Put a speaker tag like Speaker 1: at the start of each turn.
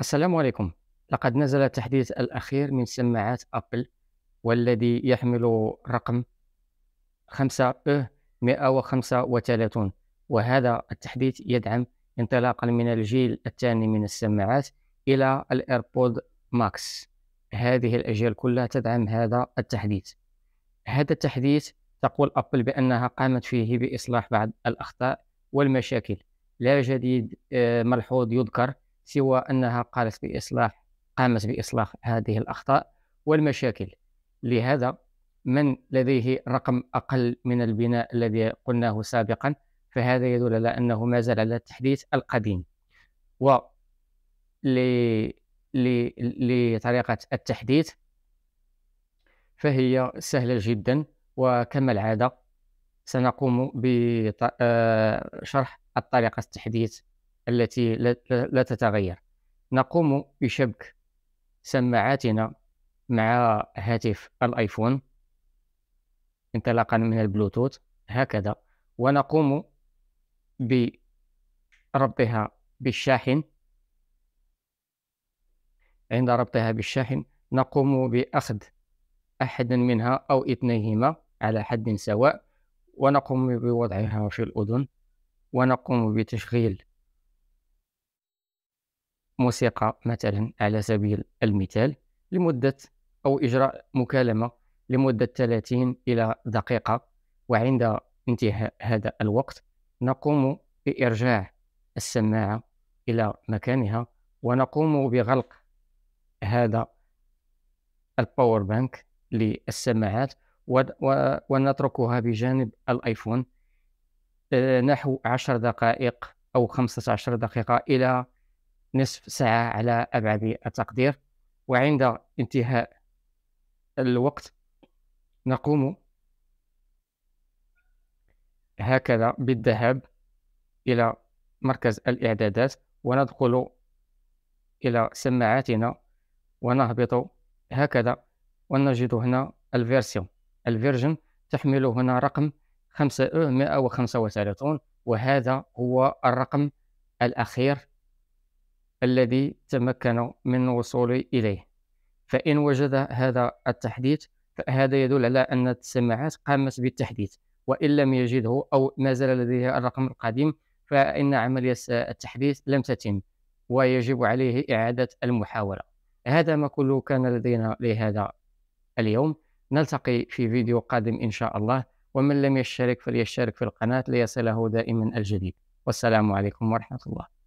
Speaker 1: السلام عليكم لقد نزل التحديث الأخير من سماعات أبل والذي يحمل رقم 5 135 إيه وهذا التحديث يدعم انطلاقا من الجيل الثاني من السماعات إلى الإيربود ماكس هذه الأجيال كلها تدعم هذا التحديث هذا التحديث تقول أبل بأنها قامت فيه بإصلاح بعض الأخطاء والمشاكل لا جديد آه، ملحوظ يذكر سوى أنها قالت بإصلاح قامت بإصلاح هذه الأخطاء والمشاكل لهذا من لديه رقم أقل من البناء الذي قلناه سابقا فهذا يدل على أنه ما زال على التحديث القديم و لطريقة التحديث فهي سهلة جدا وكما العادة سنقوم بشرح آه، الطريقة التحديث التي لا تتغير نقوم بشبك سماعاتنا مع هاتف الايفون انطلاقا من البلوتوث هكذا ونقوم بربطها بالشاحن عند ربطها بالشاحن نقوم بأخذ أحد منها أو اثنيهما على حد سواء ونقوم بوضعها في الأذن ونقوم بتشغيل موسيقى مثلا على سبيل المثال لمدة أو إجراء مكالمة لمدة 30 إلى دقيقة وعند انتهاء هذا الوقت نقوم بإرجاع السماعة إلى مكانها ونقوم بغلق هذا الباور بانك للسماعات ونتركها بجانب الآيفون آه، نحو 10 دقائق أو 15 دقيقة إلى نصف ساعة على أبعد التقدير وعند انتهاء الوقت نقوم هكذا بالذهاب إلى مركز الإعدادات وندخل إلى سماعاتنا ونهبط هكذا ونجد هنا الفيرسيون الفيرجن تحمل هنا رقم 535 وهذا هو الرقم الأخير الذي تمكن من الوصول إليه فإن وجد هذا التحديث فهذا يدل على أن السماعات قامت بالتحديث وإن لم يجده أو ما زال لديه الرقم القديم فإن عملية التحديث لم تتم ويجب عليه إعادة المحاولة هذا ما كله كان لدينا لهذا اليوم نلتقي في فيديو قادم إن شاء الله ومن لم يشترك فليشترك في القناة ليصله دائما الجديد والسلام عليكم ورحمة الله